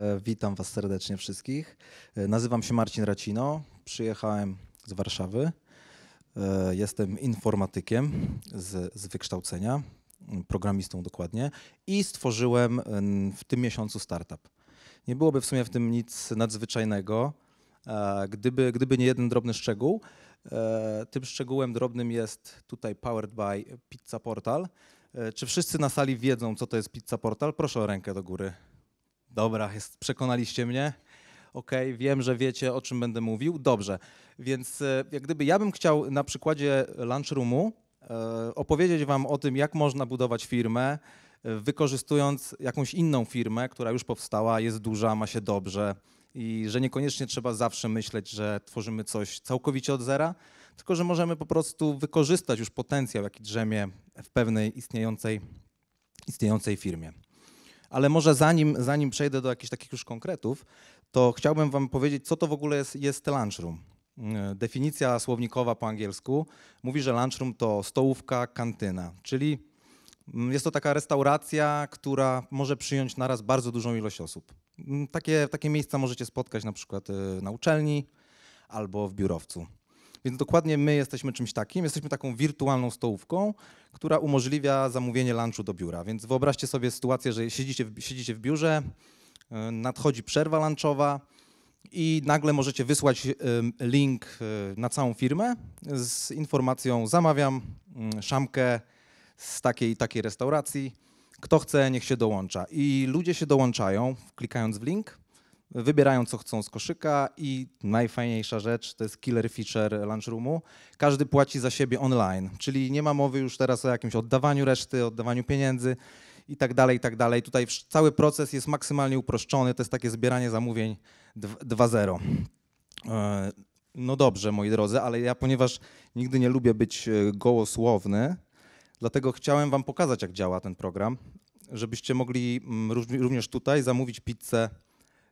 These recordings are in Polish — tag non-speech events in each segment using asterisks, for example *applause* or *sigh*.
E, witam Was serdecznie wszystkich. E, nazywam się Marcin Racino. Przyjechałem z Warszawy. E, jestem informatykiem z, z wykształcenia, programistą dokładnie, i stworzyłem w tym miesiącu startup. Nie byłoby w sumie w tym nic nadzwyczajnego, gdyby, gdyby nie jeden drobny szczegół. Tym szczegółem drobnym jest tutaj Powered by Pizza Portal. Czy wszyscy na sali wiedzą, co to jest Pizza Portal? Proszę o rękę do góry. Dobra, jest, przekonaliście mnie. Okej, okay, wiem, że wiecie, o czym będę mówił. Dobrze, więc e, jak gdyby ja bym chciał na przykładzie lunchroomu e, opowiedzieć Wam o tym, jak można budować firmę, e, wykorzystując jakąś inną firmę, która już powstała, jest duża, ma się dobrze i że niekoniecznie trzeba zawsze myśleć, że tworzymy coś całkowicie od zera, tylko że możemy po prostu wykorzystać już potencjał, jaki drzemie w pewnej istniejącej, istniejącej firmie. Ale może zanim, zanim przejdę do jakichś takich już konkretów, to chciałbym wam powiedzieć, co to w ogóle jest, jest lunchroom. E, definicja słownikowa po angielsku mówi, że lunchroom to stołówka, kantyna, czyli mm, jest to taka restauracja, która może przyjąć naraz bardzo dużą ilość osób. Mm, takie, takie miejsca możecie spotkać na przykład e, na uczelni albo w biurowcu. Więc dokładnie my jesteśmy czymś takim, jesteśmy taką wirtualną stołówką, która umożliwia zamówienie lunchu do biura. Więc wyobraźcie sobie sytuację, że siedzicie w, siedzicie w biurze, y, nadchodzi przerwa lunchowa, i nagle możecie wysłać y, link y, na całą firmę z informacją zamawiam szamkę z takiej takiej restauracji. Kto chce, niech się dołącza. I ludzie się dołączają, klikając w link wybierają co chcą z koszyka i najfajniejsza rzecz to jest killer feature lunchroomu. Każdy płaci za siebie online, czyli nie ma mowy już teraz o jakimś oddawaniu reszty, oddawaniu pieniędzy i tak dalej, i tak dalej. Tutaj cały proces jest maksymalnie uproszczony, to jest takie zbieranie zamówień 2.0. E, no dobrze, moi drodzy, ale ja ponieważ nigdy nie lubię być e, gołosłowny, dlatego chciałem wam pokazać, jak działa ten program, żebyście mogli mm, również tutaj zamówić pizzę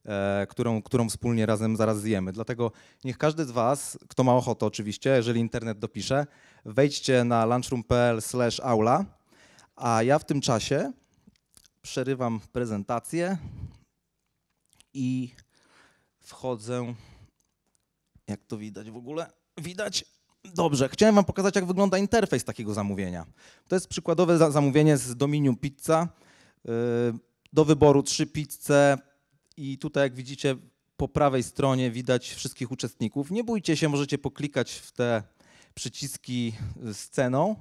E, którą, którą wspólnie razem zaraz zjemy. Dlatego niech każdy z Was, kto ma ochotę oczywiście, jeżeli internet dopisze, wejdźcie na lunchroom.pl/aula, a ja w tym czasie przerywam prezentację i wchodzę. Jak to widać w ogóle? Widać? Dobrze, chciałem Wam pokazać, jak wygląda interfejs takiego zamówienia. To jest przykładowe zamówienie z Dominium Pizza. Y, do wyboru trzy pizze i tutaj, jak widzicie, po prawej stronie widać wszystkich uczestników. Nie bójcie się, możecie poklikać w te przyciski sceną.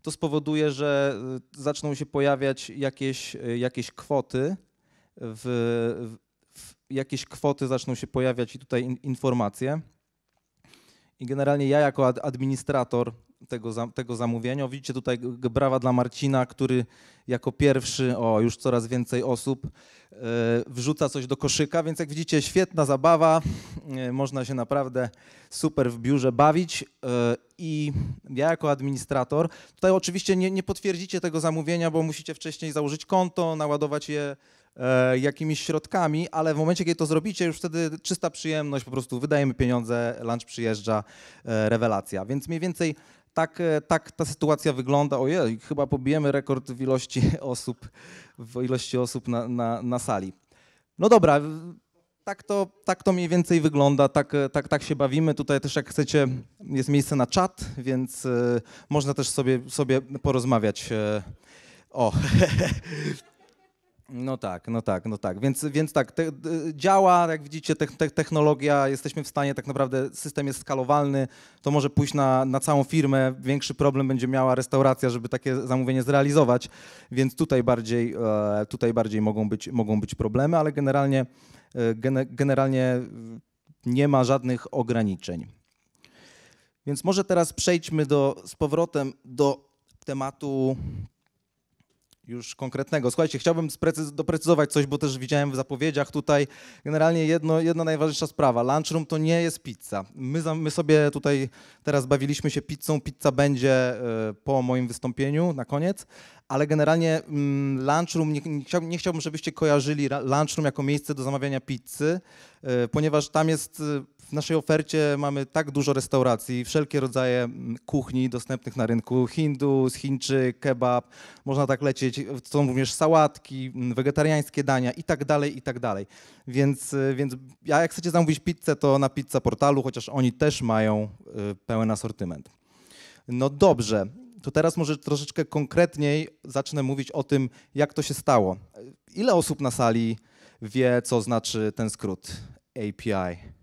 Y, to spowoduje, że y, zaczną się pojawiać jakieś, y, jakieś kwoty. W, w jakieś kwoty zaczną się pojawiać i tutaj in, informacje. I generalnie ja jako administrator tego, tego zamówienia. Widzicie tutaj brawa dla Marcina, który jako pierwszy, o już coraz więcej osób, e, wrzuca coś do koszyka, więc jak widzicie świetna zabawa, e, można się naprawdę super w biurze bawić e, i ja jako administrator, tutaj oczywiście nie, nie potwierdzicie tego zamówienia, bo musicie wcześniej założyć konto, naładować je jakimiś środkami, ale w momencie, kiedy to zrobicie, już wtedy czysta przyjemność, po prostu wydajemy pieniądze, lunch przyjeżdża, rewelacja. Więc mniej więcej tak, e, tak ta sytuacja wygląda. Ojej, chyba pobijemy rekord w ilości *laughs* osób, w ilości osób na, na, na sali. No dobra, tak to, tak to mniej więcej wygląda, tak, e, tak, tak się bawimy. Tutaj też jak chcecie jest miejsce na czat, więc e, można też sobie, sobie porozmawiać. O, *laughs* No tak, no tak, no tak. Więc, więc tak, te, działa, jak widzicie, te, te, technologia, jesteśmy w stanie, tak naprawdę system jest skalowalny, to może pójść na, na całą firmę, większy problem będzie miała restauracja, żeby takie zamówienie zrealizować, więc tutaj bardziej, e, tutaj bardziej mogą, być, mogą być problemy, ale generalnie, e, generalnie nie ma żadnych ograniczeń. Więc może teraz przejdźmy do, z powrotem do tematu już konkretnego. Słuchajcie, chciałbym doprecyzować coś, bo też widziałem w zapowiedziach tutaj. Generalnie jedno, jedna najważniejsza sprawa. Lunchroom to nie jest pizza. My, my sobie tutaj teraz bawiliśmy się pizzą. Pizza będzie e, po moim wystąpieniu na koniec, ale generalnie mm, lunchroom, nie, nie chciałbym, żebyście kojarzyli lunchroom jako miejsce do zamawiania pizzy, e, ponieważ tam jest e, w naszej ofercie mamy tak dużo restauracji, wszelkie rodzaje mm, kuchni dostępnych na rynku. Hindus, Chińczyk, kebab, można tak lecieć. Są również sałatki, mm, wegetariańskie dania i tak dalej, i tak dalej. Więc, y, więc ja jak chcecie zamówić pizzę, to na pizza portalu, chociaż oni też mają y, pełen asortyment. No dobrze, to teraz może troszeczkę konkretniej zacznę mówić o tym, jak to się stało. Ile osób na sali wie, co znaczy ten skrót API?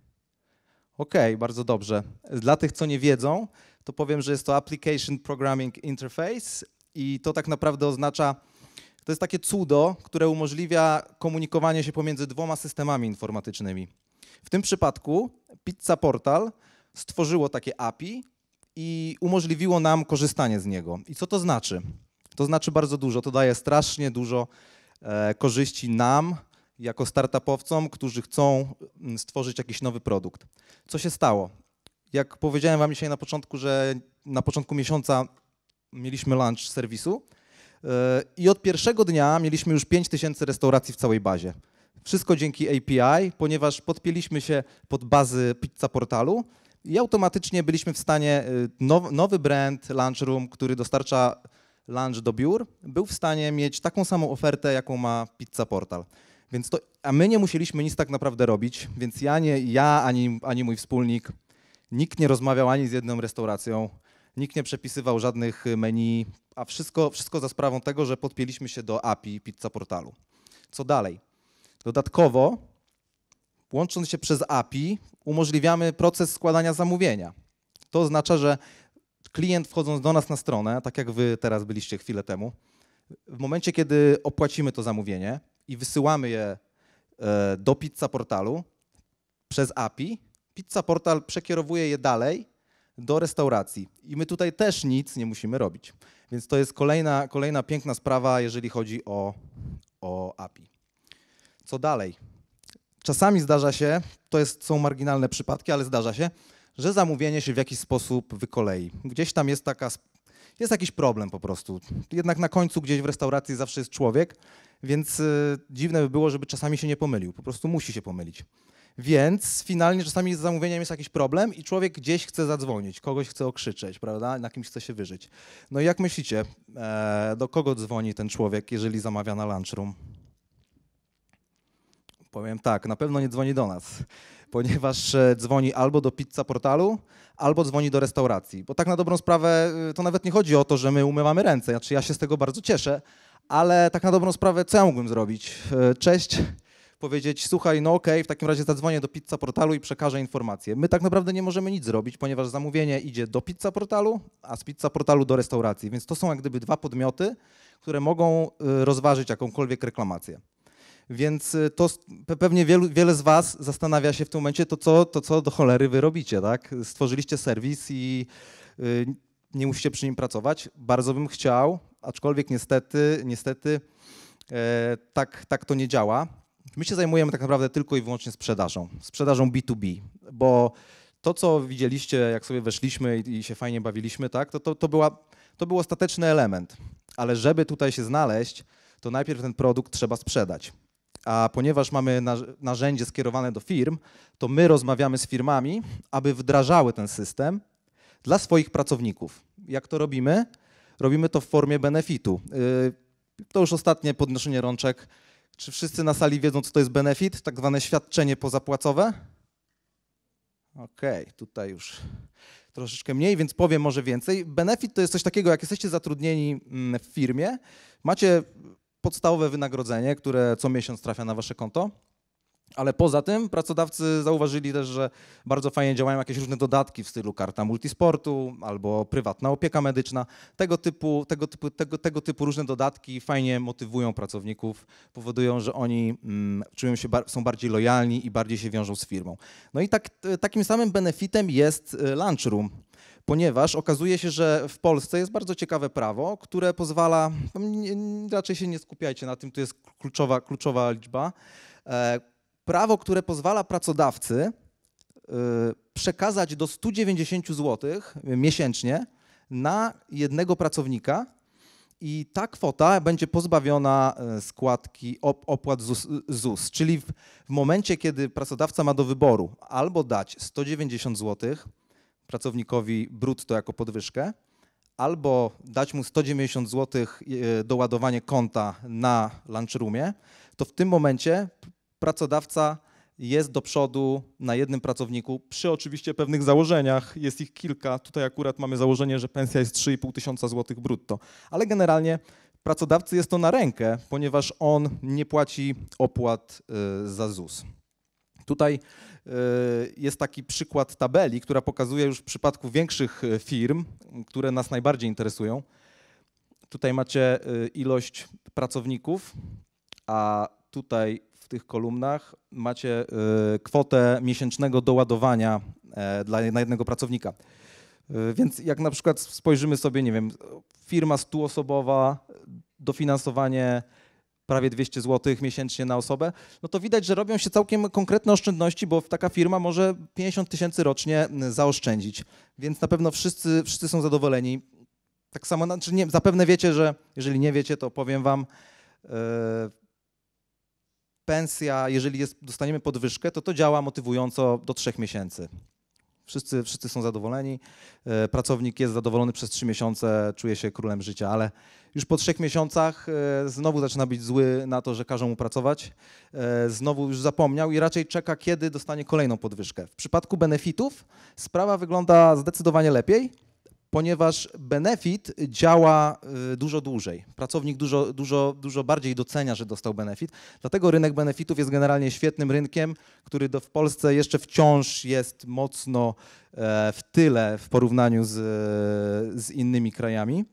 Okej, okay, bardzo dobrze. Dla tych, co nie wiedzą, to powiem, że jest to Application Programming Interface i to tak naprawdę oznacza, to jest takie cudo, które umożliwia komunikowanie się pomiędzy dwoma systemami informatycznymi. W tym przypadku Pizza Portal stworzyło takie API i umożliwiło nam korzystanie z niego. I co to znaczy? To znaczy bardzo dużo, to daje strasznie dużo e, korzyści nam, jako startupowcom, którzy chcą mm, stworzyć jakiś nowy produkt. Co się stało? Jak powiedziałem Wam dzisiaj na początku, że na początku miesiąca mieliśmy lunch serwisu e, i od pierwszego dnia mieliśmy już 5000 restauracji w całej bazie. Wszystko dzięki API, ponieważ podpięliśmy się pod bazy pizza portalu i automatycznie byliśmy w stanie e, nowy brand Lunchroom, który dostarcza lunch do biur, był w stanie mieć taką samą ofertę, jaką ma pizza portal. Więc to, a my nie musieliśmy nic tak naprawdę robić, więc ja, nie, ja ani, ani mój wspólnik, nikt nie rozmawiał ani z jedną restauracją, nikt nie przepisywał żadnych menu, a wszystko, wszystko za sprawą tego, że podpięliśmy się do API Pizza Portalu. Co dalej? Dodatkowo, łącząc się przez API, umożliwiamy proces składania zamówienia. To oznacza, że klient wchodząc do nas na stronę, tak jak wy teraz byliście chwilę temu, w momencie, kiedy opłacimy to zamówienie, i wysyłamy je e, do pizza portalu przez API. Pizza portal przekierowuje je dalej do restauracji. I my tutaj też nic nie musimy robić. Więc to jest kolejna, kolejna piękna sprawa, jeżeli chodzi o, o API. Co dalej? Czasami zdarza się, to jest, są marginalne przypadki, ale zdarza się, że zamówienie się w jakiś sposób wykolei. Gdzieś tam jest taka, jest jakiś problem po prostu. Jednak na końcu gdzieś w restauracji zawsze jest człowiek więc y, dziwne by było, żeby czasami się nie pomylił. Po prostu musi się pomylić. Więc finalnie czasami z zamówieniem jest jakiś problem i człowiek gdzieś chce zadzwonić, kogoś chce okrzyczeć, prawda? Na kimś chce się wyżyć. No i jak myślicie, e, do kogo dzwoni ten człowiek, jeżeli zamawia na lunchroom? Powiem tak, na pewno nie dzwoni do nas ponieważ e, dzwoni albo do pizza portalu, albo dzwoni do restauracji. Bo tak na dobrą sprawę e, to nawet nie chodzi o to, że my umywamy ręce. Znaczy ja się z tego bardzo cieszę, ale tak na dobrą sprawę co ja mógłbym zrobić? E, cześć, powiedzieć słuchaj, no okej, okay, w takim razie zadzwonię do pizza portalu i przekażę informację. My tak naprawdę nie możemy nic zrobić, ponieważ zamówienie idzie do pizza portalu, a z pizza portalu do restauracji. Więc to są jak gdyby dwa podmioty, które mogą rozważyć jakąkolwiek reklamację. Więc y, to pewnie wielu, wiele z was zastanawia się w tym momencie, to co, to co do cholery wy robicie, tak? Stworzyliście serwis i y, nie musicie przy nim pracować. Bardzo bym chciał, aczkolwiek niestety, niestety e, tak, tak to nie działa. My się zajmujemy tak naprawdę tylko i wyłącznie sprzedażą, sprzedażą B2B, bo to, co widzieliście, jak sobie weszliśmy i, się fajnie bawiliśmy, tak, to, to, to, była, to był ostateczny element. Ale żeby tutaj się znaleźć, to najpierw ten produkt trzeba sprzedać. A ponieważ mamy narzędzie skierowane do firm, to my rozmawiamy z firmami, aby wdrażały ten system dla swoich pracowników. Jak to robimy? Robimy to w formie benefitu. Y, to już ostatnie podnoszenie rączek. Czy wszyscy na sali wiedzą, co to jest benefit, tak zwane świadczenie pozapłacowe? Okej, okay, tutaj już troszeczkę mniej, więc powiem może więcej. Benefit to jest coś takiego, jak jesteście zatrudnieni mm, w firmie, macie podstawowe wynagrodzenie, które co miesiąc trafia na wasze konto. Ale poza tym pracodawcy zauważyli też, że bardzo fajnie działają jakieś różne dodatki w stylu karta multisportu albo prywatna opieka medyczna. Tego typu, tego typu, tego, tego typu różne dodatki fajnie motywują pracowników, powodują, że oni mm, czują się, są bardziej lojalni i bardziej się wiążą z firmą. No i tak, e, takim samym benefitem jest e, lunchroom ponieważ okazuje się, że w Polsce jest bardzo ciekawe prawo, które pozwala, raczej się nie skupiajcie na tym, to jest kluczowa, kluczowa liczba, e, prawo, które pozwala pracodawcy e, przekazać do 190 zł miesięcznie na jednego pracownika i ta kwota będzie pozbawiona e, składki op opłat ZUS, ZUS. Czyli w, w momencie, kiedy pracodawca ma do wyboru albo dać 190 zł pracownikowi brutto jako podwyżkę, albo dać mu 190 zł e, doładowanie konta na lunchroomie, to w tym momencie pracodawca jest do przodu na jednym pracowniku przy oczywiście pewnych założeniach, jest ich kilka. Tutaj akurat mamy założenie, że pensja jest 3,5 tysiąca złotych brutto, ale generalnie pracodawcy jest to na rękę, ponieważ on nie płaci opłat e, za ZUS. Tutaj e, jest taki przykład tabeli, która pokazuje już w przypadku większych e, firm, które nas najbardziej interesują. Tutaj macie e, ilość pracowników, a tutaj w tych kolumnach macie kwotę miesięcznego doładowania dla jednego pracownika. Więc jak na przykład spojrzymy sobie, nie wiem, firma stuosobowa, dofinansowanie prawie 200 zł miesięcznie na osobę, no to widać, że robią się całkiem konkretne oszczędności, bo taka firma może 50 tysięcy rocznie zaoszczędzić. Więc na pewno wszyscy, wszyscy są zadowoleni. Tak samo, znaczy nie, zapewne wiecie, że jeżeli nie wiecie, to powiem wam, yy, pensja, jeżeli jest, dostaniemy podwyżkę, to to działa motywująco do trzech miesięcy. Wszyscy, wszyscy są zadowoleni. E, pracownik jest zadowolony przez trzy miesiące, czuje się królem życia, ale już po trzech miesiącach e, znowu zaczyna być zły na to, że każą mu pracować. E, znowu już zapomniał i raczej czeka, kiedy dostanie kolejną podwyżkę. W przypadku benefitów sprawa wygląda zdecydowanie lepiej ponieważ benefit działa y, dużo dłużej. Pracownik dużo, dużo, dużo bardziej docenia, że dostał benefit. Dlatego rynek benefitów jest generalnie świetnym rynkiem, który do, w Polsce jeszcze wciąż jest mocno e, w tyle w porównaniu z, e, z innymi krajami.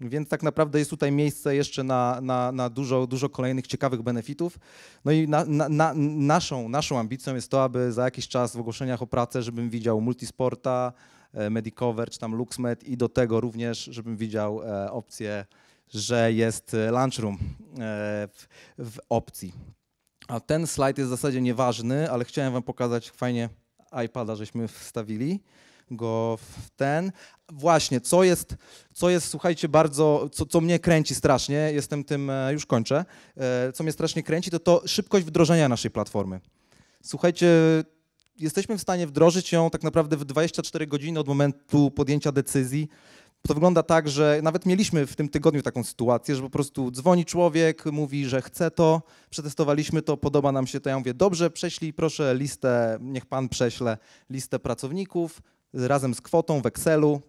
Więc tak naprawdę jest tutaj miejsce jeszcze na, na, na dużo, dużo kolejnych ciekawych benefitów. No i na, na, naszą, naszą ambicją jest to, aby za jakiś czas w ogłoszeniach o pracę, żebym widział multisporta, E, Medicover czy tam LuxMed i do tego również, żebym widział e, opcję, że jest e, lunchroom w, w opcji. A ten slajd jest w zasadzie nieważny, ale chciałem wam pokazać fajnie iPada, żeśmy wstawili go w ten. Właśnie, co jest, co jest słuchajcie, bardzo, co, co mnie kręci strasznie, jestem tym, już kończę, co mnie strasznie kręci, to to szybkość wdrożenia naszej platformy. Słuchajcie, jesteśmy w stanie wdrożyć ją tak naprawdę w 24 godziny od momentu podjęcia decyzji. To wygląda tak, że nawet mieliśmy w tym tygodniu taką sytuację, że po prostu dzwoni człowiek, mówi, że chce to, przetestowaliśmy to, podoba nam się to. Ja mówię, dobrze, prześlij proszę listę, niech pan prześle listę pracowników razem z kwotą w Excelu.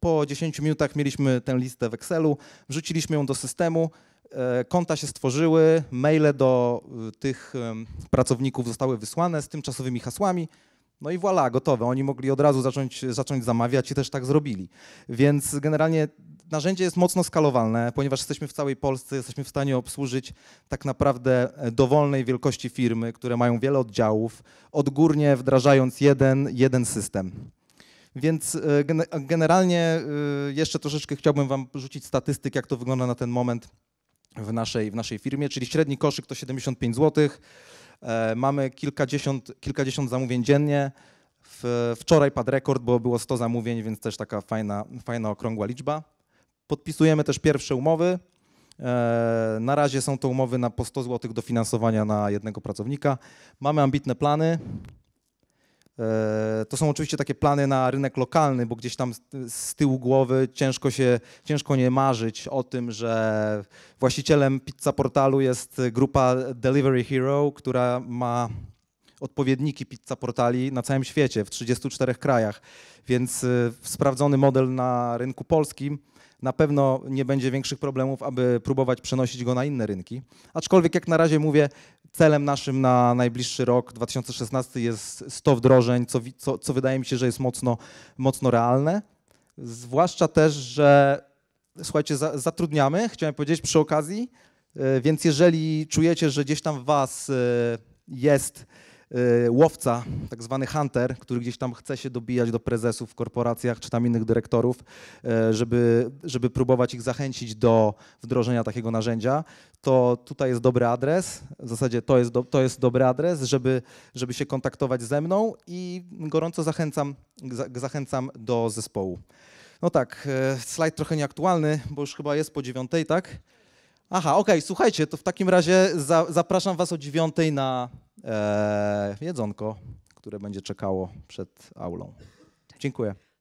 Po 10 minutach mieliśmy tę listę w Excelu, wrzuciliśmy ją do systemu E, konta się stworzyły, maile do e, tych pracowników zostały wysłane z tymczasowymi hasłami. No i voilà, gotowe. Oni mogli od razu zacząć, zacząć zamawiać i też tak zrobili. Więc generalnie narzędzie jest mocno skalowalne, ponieważ jesteśmy w całej Polsce, jesteśmy w stanie obsłużyć tak naprawdę e, dowolnej wielkości firmy, które mają wiele oddziałów, odgórnie wdrażając jeden, jeden system. Więc generalnie jeszcze troszeczkę chciałbym Wam rzucić statystyk, jak to wygląda na ten moment w naszej, w naszej firmie, czyli średni koszyk to 75 zł. E, mamy kilkadziesiąt, kilkadziesiąt zamówień dziennie. Wczoraj padł rekord, bo było 100 zamówień, więc też taka fajna, fajna okrągła liczba. Podpisujemy też pierwsze umowy. E, na razie są to umowy na po 100 zł dofinansowania na jednego pracownika. Mamy ambitne plany. E, to są oczywiście takie plany na rynek lokalny, bo gdzieś tam z tyłu głowy ciężko się, ciężko nie marzyć o tym, że właścicielem pizza portalu jest grupa Delivery Hero, która ma odpowiedniki pizza portali na całym świecie, w 34 krajach. Więc y, sprawdzony model na rynku polskim na pewno nie będzie większych problemów, aby próbować przenosić go na inne rynki. Aczkolwiek jak na razie mówię, celem naszym na najbliższy rok 2016 jest 100 wdrożeń, co, co, co wydaje mi się, że jest mocno, mocno realne. Zwłaszcza też, że słuchajcie, za, zatrudniamy, chciałem powiedzieć przy okazji, e, więc jeżeli czujecie, że gdzieś tam w was e, jest Y, łowca, tak zwany hunter, który gdzieś tam chce się dobijać do prezesów w korporacjach czy tam innych dyrektorów, y, żeby, żeby próbować ich zachęcić do wdrożenia takiego narzędzia, to tutaj jest dobry adres, w zasadzie to jest, do, to jest dobry adres, żeby, żeby się kontaktować ze mną i gorąco zachęcam, zachęcam do zespołu. No tak, y, slajd trochę nieaktualny, bo już chyba jest po dziewiątej, tak? Aha, okej, okay, słuchajcie, to w takim razie za, zapraszam was o dziewiątej na e, jedzonko, które będzie czekało przed aulą. Dziękuję.